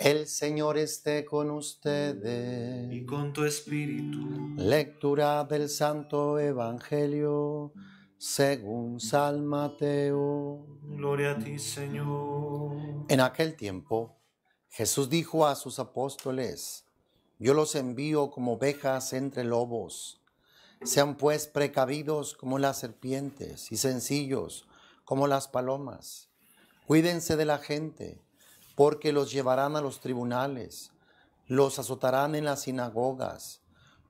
El Señor esté con ustedes. Y con tu espíritu. Lectura del Santo Evangelio según San Mateo. Gloria a ti, Señor. En aquel tiempo, Jesús dijo a sus apóstoles, Yo los envío como ovejas entre lobos. Sean pues precavidos como las serpientes y sencillos como las palomas. Cuídense de la gente porque los llevarán a los tribunales, los azotarán en las sinagogas,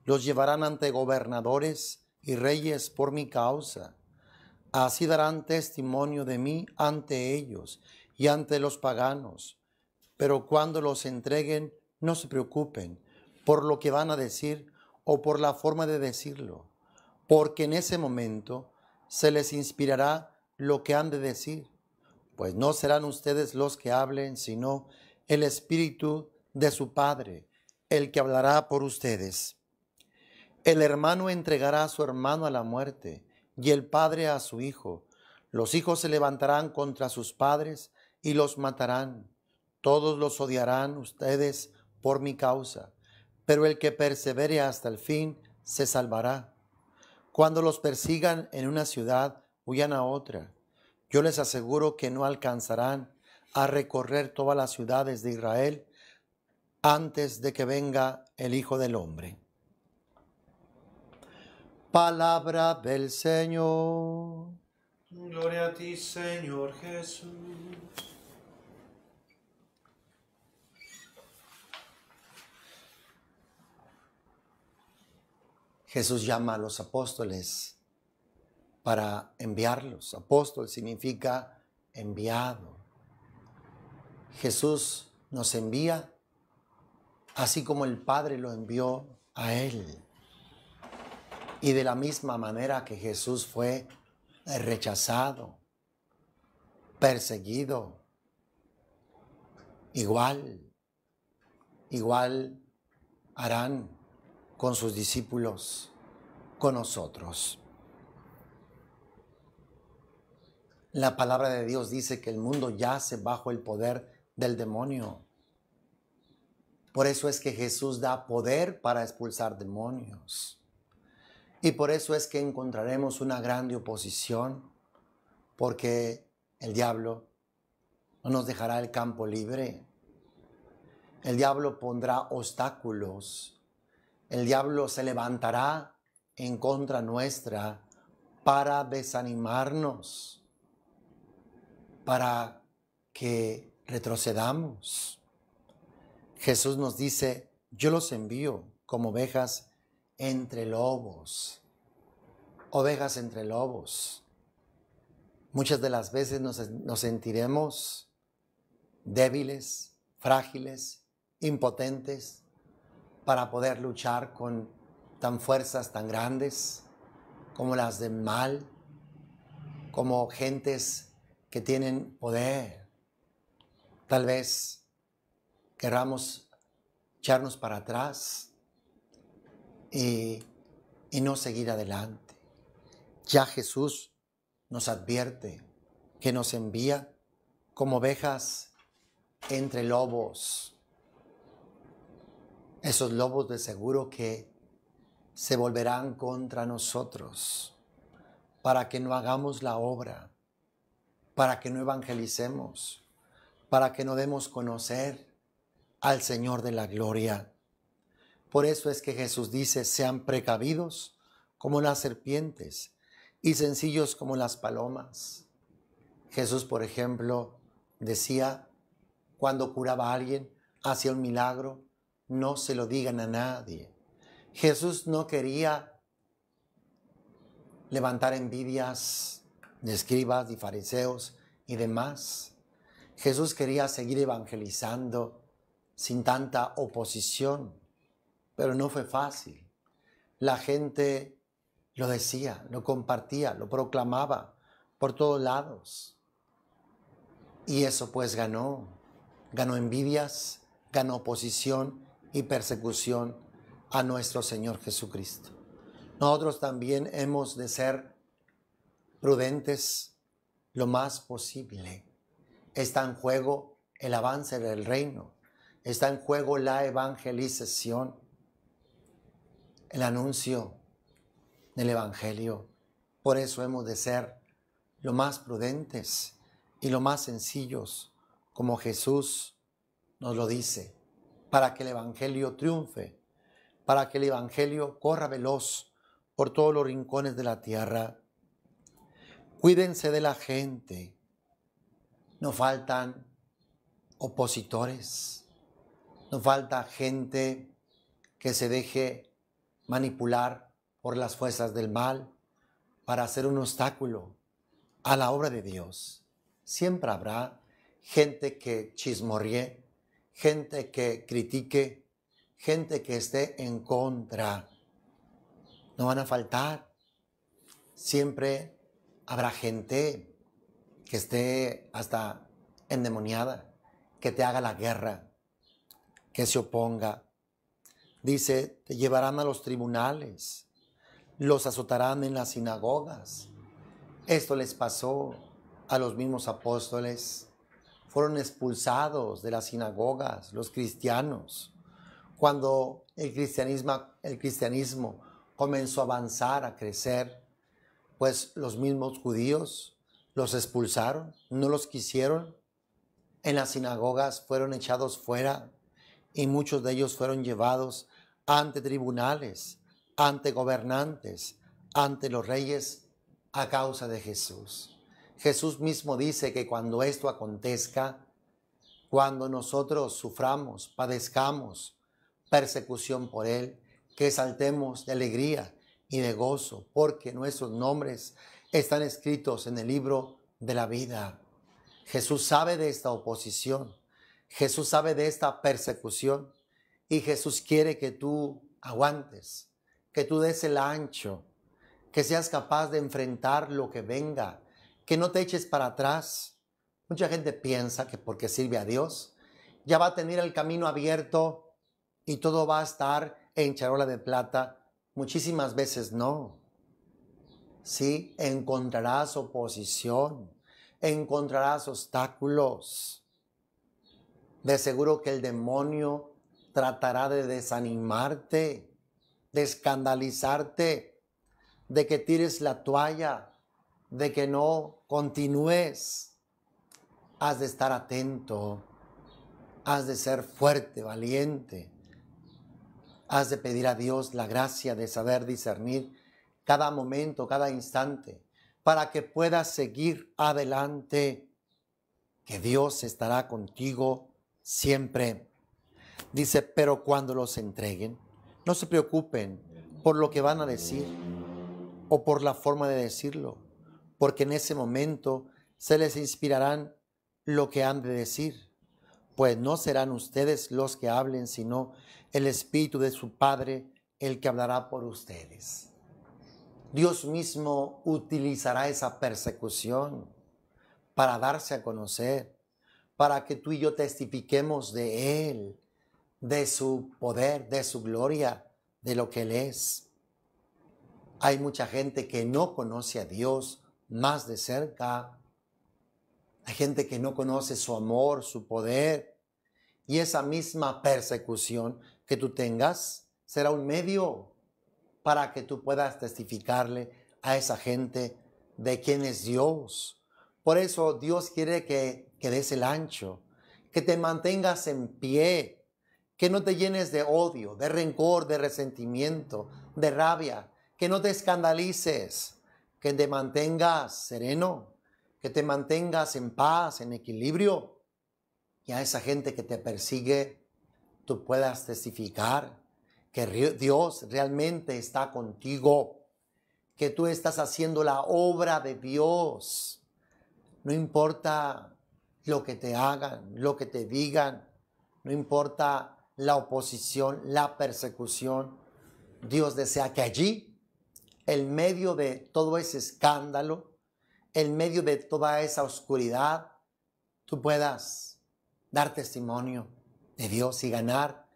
los llevarán ante gobernadores y reyes por mi causa. Así darán testimonio de mí ante ellos y ante los paganos. Pero cuando los entreguen, no se preocupen por lo que van a decir o por la forma de decirlo, porque en ese momento se les inspirará lo que han de decir pues no serán ustedes los que hablen, sino el Espíritu de su Padre, el que hablará por ustedes. El hermano entregará a su hermano a la muerte, y el padre a su hijo. Los hijos se levantarán contra sus padres y los matarán. Todos los odiarán ustedes por mi causa, pero el que persevere hasta el fin se salvará. Cuando los persigan en una ciudad, huyan a otra. Yo les aseguro que no alcanzarán a recorrer todas las ciudades de Israel antes de que venga el Hijo del Hombre. Palabra del Señor. Gloria a ti, Señor Jesús. Jesús llama a los apóstoles para enviarlos. Apóstol significa enviado. Jesús nos envía así como el Padre lo envió a Él. Y de la misma manera que Jesús fue rechazado, perseguido, igual, igual harán con sus discípulos, con nosotros. La palabra de Dios dice que el mundo yace bajo el poder del demonio. Por eso es que Jesús da poder para expulsar demonios. Y por eso es que encontraremos una grande oposición, porque el diablo no nos dejará el campo libre. El diablo pondrá obstáculos. El diablo se levantará en contra nuestra para desanimarnos para que retrocedamos. Jesús nos dice, yo los envío como ovejas entre lobos, ovejas entre lobos. Muchas de las veces nos, sentiremos débiles, frágiles, impotentes, para poder luchar con tan fuerzas tan grandes como las del mal, como gentes que tienen poder. Tal vez queramos echarnos para atrás y, y no seguir adelante. Ya Jesús nos advierte que nos envía como ovejas entre lobos. Esos lobos de seguro que se volverán contra nosotros para que no hagamos la obra para que no evangelicemos, para que no demos conocer al Señor de la gloria. Por eso es que Jesús dice, sean precavidos como las serpientes y sencillos como las palomas. Jesús, por ejemplo, decía, cuando curaba a alguien, hacía un milagro, no se lo digan a nadie. Jesús no quería levantar envidias, de escribas y fariseos y demás. Jesús quería seguir evangelizando sin tanta oposición, pero no fue fácil. La gente lo decía, lo compartía, lo proclamaba por todos lados. Y eso pues ganó. Ganó envidias, ganó oposición y persecución a nuestro Señor Jesucristo. Nosotros también hemos de ser prudentes lo más posible. Está en juego el avance del reino. Está en juego la evangelización, el anuncio del Evangelio. Por eso hemos de ser lo más prudentes y lo más sencillos, como Jesús nos lo dice, para que el Evangelio triunfe, para que el Evangelio corra veloz por todos los rincones de la tierra. Cuídense de la gente. No faltan opositores. No falta gente que se deje manipular por las fuerzas del mal para hacer un obstáculo a la obra de Dios. Siempre habrá gente que chismorrie, gente que critique, gente que esté en contra. No van a faltar. Siempre Habrá gente que esté hasta endemoniada, que te haga la guerra, que se oponga. Dice, te llevarán a los tribunales, los azotarán en las sinagogas. Esto les pasó a los mismos apóstoles. Fueron expulsados de las sinagogas los cristianos. Cuando el cristianismo, el cristianismo comenzó a avanzar, a crecer, pues los mismos judíos los expulsaron, no los quisieron, en las sinagogas fueron echados fuera y muchos de ellos fueron llevados ante tribunales, ante gobernantes, ante los reyes a causa de Jesús. Jesús mismo dice que cuando esto acontezca, cuando nosotros suframos, padezcamos persecución por Él, que saltemos de alegría, y de gozo, porque nuestros nombres están escritos en el libro de la vida. Jesús sabe de esta oposición, Jesús sabe de esta persecución y Jesús quiere que tú aguantes, que tú des el ancho, que seas capaz de enfrentar lo que venga, que no te eches para atrás. Mucha gente piensa que porque sirve a Dios, ya va a tener el camino abierto y todo va a estar en charola de plata Muchísimas veces no. Sí, encontrarás oposición, encontrarás obstáculos. De seguro que el demonio tratará de desanimarte, de escandalizarte, de que tires la toalla, de que no continúes. Has de estar atento, has de ser fuerte, valiente Has de pedir a Dios la gracia de saber discernir cada momento, cada instante, para que puedas seguir adelante, que Dios estará contigo siempre. Dice, pero cuando los entreguen, no se preocupen por lo que van a decir o por la forma de decirlo, porque en ese momento se les inspirarán lo que han de decir pues no serán ustedes los que hablen, sino el Espíritu de su Padre el que hablará por ustedes. Dios mismo utilizará esa persecución para darse a conocer, para que tú y yo testifiquemos de Él, de su poder, de su gloria, de lo que Él es. Hay mucha gente que no conoce a Dios más de cerca. Hay gente que no conoce su amor, su poder, y esa misma persecución que tú tengas será un medio para que tú puedas testificarle a esa gente de quién es Dios. Por eso Dios quiere que, que des el ancho, que te mantengas en pie, que no te llenes de odio, de rencor, de resentimiento, de rabia, que no te escandalices, que te mantengas sereno, que te mantengas en paz, en equilibrio, y a esa gente que te persigue, tú puedas testificar que Dios realmente está contigo, que tú estás haciendo la obra de Dios. No importa lo que te hagan, lo que te digan, no importa la oposición, la persecución, Dios desea que allí, en medio de todo ese escándalo, en medio de toda esa oscuridad, tú puedas dar testimonio de Dios y ganar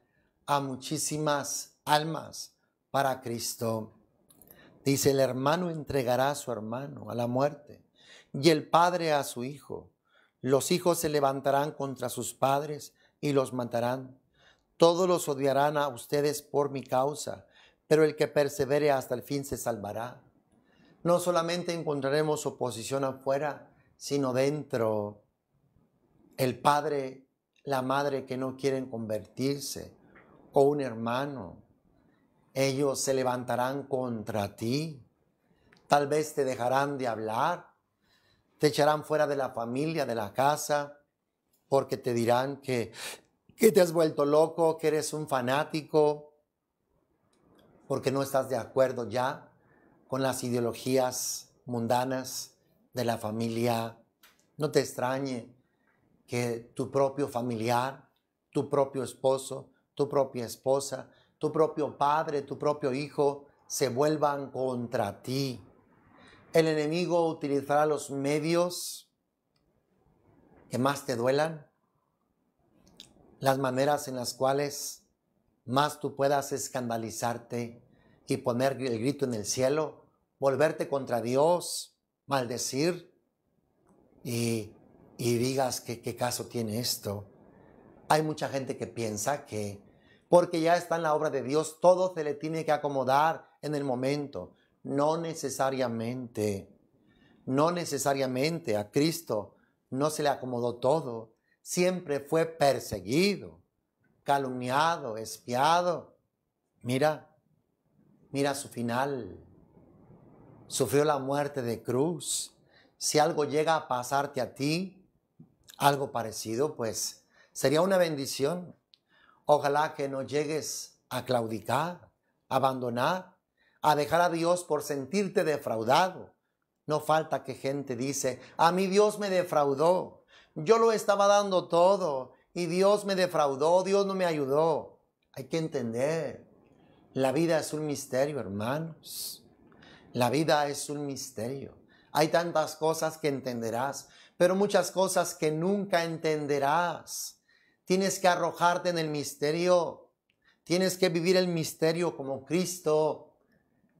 a muchísimas almas para Cristo. Dice, el hermano entregará a su hermano a la muerte y el padre a su hijo. Los hijos se levantarán contra sus padres y los matarán. Todos los odiarán a ustedes por mi causa, pero el que persevere hasta el fin se salvará. No solamente encontraremos oposición afuera, sino dentro. El Padre la madre que no quieren convertirse o un hermano. Ellos se levantarán contra ti. Tal vez te dejarán de hablar. Te echarán fuera de la familia, de la casa, porque te dirán que, que te has vuelto loco, que eres un fanático, porque no estás de acuerdo ya con las ideologías mundanas de la familia. No te extrañe que tu propio familiar, tu propio esposo, tu propia esposa, tu propio padre, tu propio hijo se vuelvan contra ti. El enemigo utilizará los medios que más te duelan, las maneras en las cuales más tú puedas escandalizarte y poner el grito en el cielo, volverte contra Dios, maldecir y y digas que qué caso tiene esto. Hay mucha gente que piensa que porque ya está en la obra de Dios, todo se le tiene que acomodar en el momento. No necesariamente, no necesariamente a Cristo no se le acomodó todo. Siempre fue perseguido, calumniado, espiado. Mira, mira su final. Sufrió la muerte de cruz. Si algo llega a pasarte a ti, algo parecido, pues sería una bendición. Ojalá que no llegues a claudicar, a abandonar, a dejar a Dios por sentirte defraudado. No falta que gente dice, a mí Dios me defraudó, yo lo estaba dando todo y Dios me defraudó, Dios no me ayudó. Hay que entender, la vida es un misterio, hermanos. La vida es un misterio. Hay tantas cosas que entenderás, pero muchas cosas que nunca entenderás. Tienes que arrojarte en el misterio. Tienes que vivir el misterio como Cristo.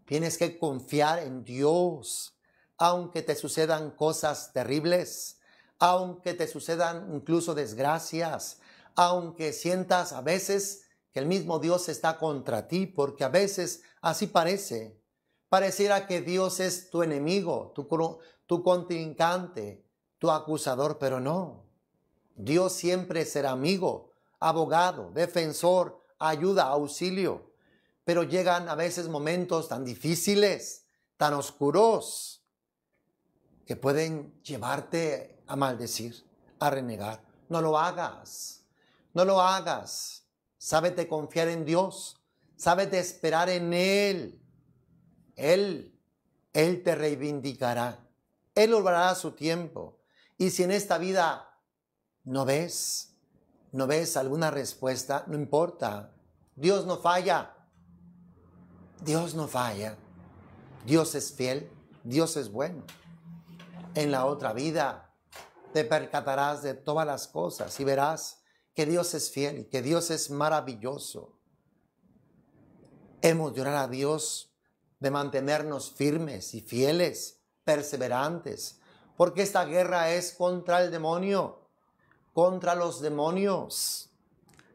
Tienes que confiar en Dios, aunque te sucedan cosas terribles, aunque te sucedan incluso desgracias, aunque sientas a veces que el mismo Dios está contra ti, porque a veces así parece. Pareciera que Dios es tu enemigo, tu, tu contrincante, tu acusador, pero no. Dios siempre será amigo, abogado, defensor, ayuda, auxilio. Pero llegan a veces momentos tan difíciles, tan oscuros, que pueden llevarte a maldecir, a renegar. No lo hagas, no lo hagas. Sábete confiar en Dios, sábete esperar en Él. Él, Él te reivindicará. Él obrará su tiempo. Y si en esta vida no ves, no ves alguna respuesta, no importa. Dios no falla. Dios no falla. Dios es fiel. Dios es bueno. En la otra vida te percatarás de todas las cosas y verás que Dios es fiel y que Dios es maravilloso. Hemos de orar a Dios de mantenernos firmes y fieles, perseverantes, porque esta guerra es contra el demonio, contra los demonios.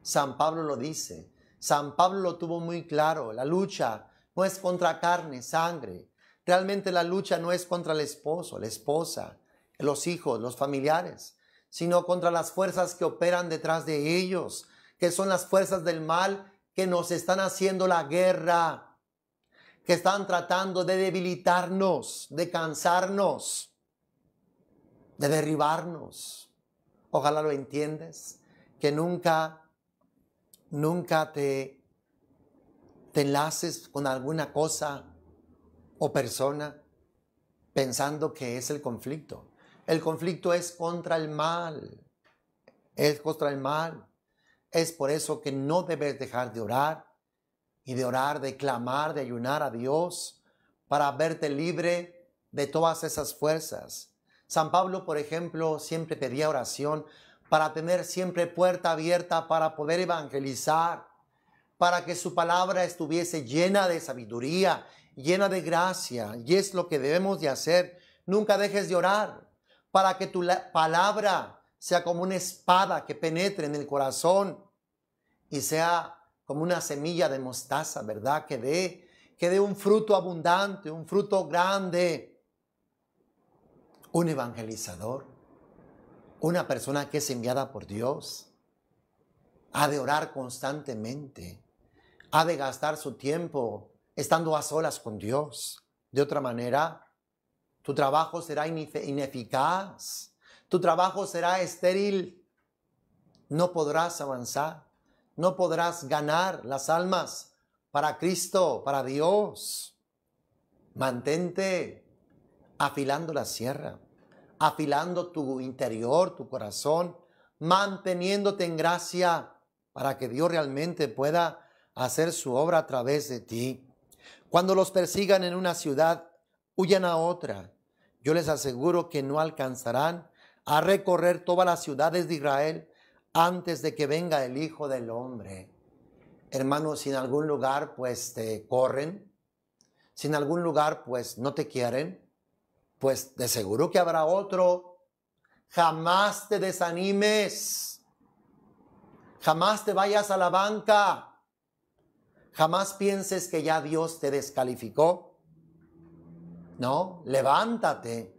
San Pablo lo dice, San Pablo lo tuvo muy claro, la lucha no es contra carne, sangre, realmente la lucha no es contra el esposo, la esposa, los hijos, los familiares, sino contra las fuerzas que operan detrás de ellos, que son las fuerzas del mal que nos están haciendo la guerra que están tratando de debilitarnos, de cansarnos, de derribarnos. Ojalá lo entiendes, que nunca, nunca te, te enlaces con alguna cosa o persona pensando que es el conflicto. El conflicto es contra el mal, es contra el mal. Es por eso que no debes dejar de orar, y de orar, de clamar, de ayunar a Dios para verte libre de todas esas fuerzas. San Pablo, por ejemplo, siempre pedía oración para tener siempre puerta abierta para poder evangelizar, para que su palabra estuviese llena de sabiduría, llena de gracia, y es lo que debemos de hacer. Nunca dejes de orar para que tu palabra sea como una espada que penetre en el corazón y sea como una semilla de mostaza, ¿verdad? Que dé, que dé un fruto abundante, un fruto grande. Un evangelizador, una persona que es enviada por Dios, ha de orar constantemente, ha de gastar su tiempo estando a solas con Dios. De otra manera, tu trabajo será ineficaz, tu trabajo será estéril, no podrás avanzar no podrás ganar las almas para Cristo, para Dios. Mantente afilando la sierra, afilando tu interior, tu corazón, manteniéndote en gracia para que Dios realmente pueda hacer su obra a través de ti. Cuando los persigan en una ciudad, huyan a otra. Yo les aseguro que no alcanzarán a recorrer todas las ciudades de Israel antes de que venga el Hijo del Hombre. hermano si en algún lugar pues te corren, si en algún lugar pues no te quieren, pues de seguro que habrá otro. Jamás te desanimes. Jamás te vayas a la banca. Jamás pienses que ya Dios te descalificó. No, levántate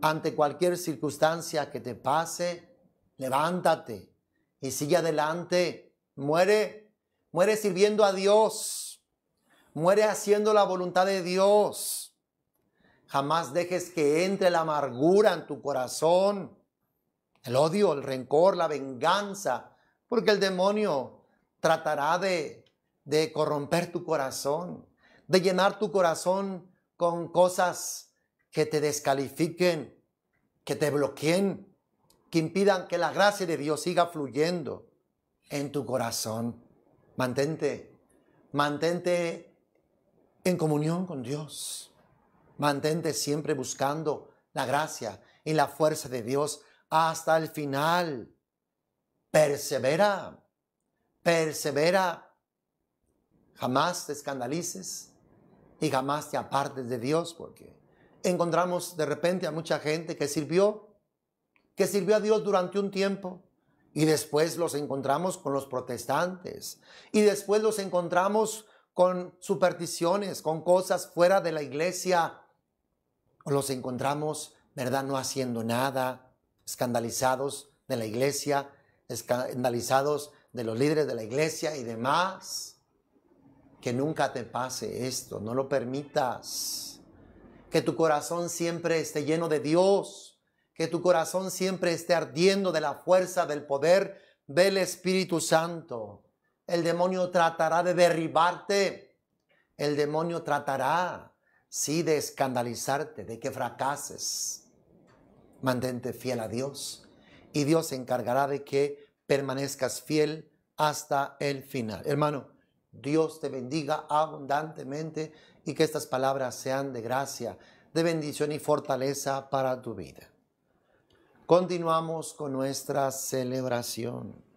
ante cualquier circunstancia que te pase. Levántate y sigue adelante. Muere, muere sirviendo a Dios. Muere haciendo la voluntad de Dios. Jamás dejes que entre la amargura en tu corazón, el odio, el rencor, la venganza, porque el demonio tratará de, de corromper tu corazón, de llenar tu corazón con cosas que te descalifiquen, que te bloqueen, que impidan que la gracia de Dios siga fluyendo en tu corazón. Mantente, mantente en comunión con Dios. Mantente siempre buscando la gracia y la fuerza de Dios hasta el final. Persevera, persevera. Jamás te escandalices y jamás te apartes de Dios porque encontramos de repente a mucha gente que sirvió que sirvió a Dios durante un tiempo. Y después los encontramos con los protestantes. Y después los encontramos con supersticiones, con cosas fuera de la iglesia. O los encontramos, ¿verdad? No haciendo nada, escandalizados de la iglesia, escandalizados de los líderes de la iglesia y demás. Que nunca te pase esto, no lo permitas. Que tu corazón siempre esté lleno de Dios que tu corazón siempre esté ardiendo de la fuerza del poder del Espíritu Santo. El demonio tratará de derribarte. El demonio tratará, sí, de escandalizarte, de que fracases. Mantente fiel a Dios y Dios se encargará de que permanezcas fiel hasta el final. Hermano, Dios te bendiga abundantemente y que estas palabras sean de gracia, de bendición y fortaleza para tu vida. Continuamos con nuestra celebración.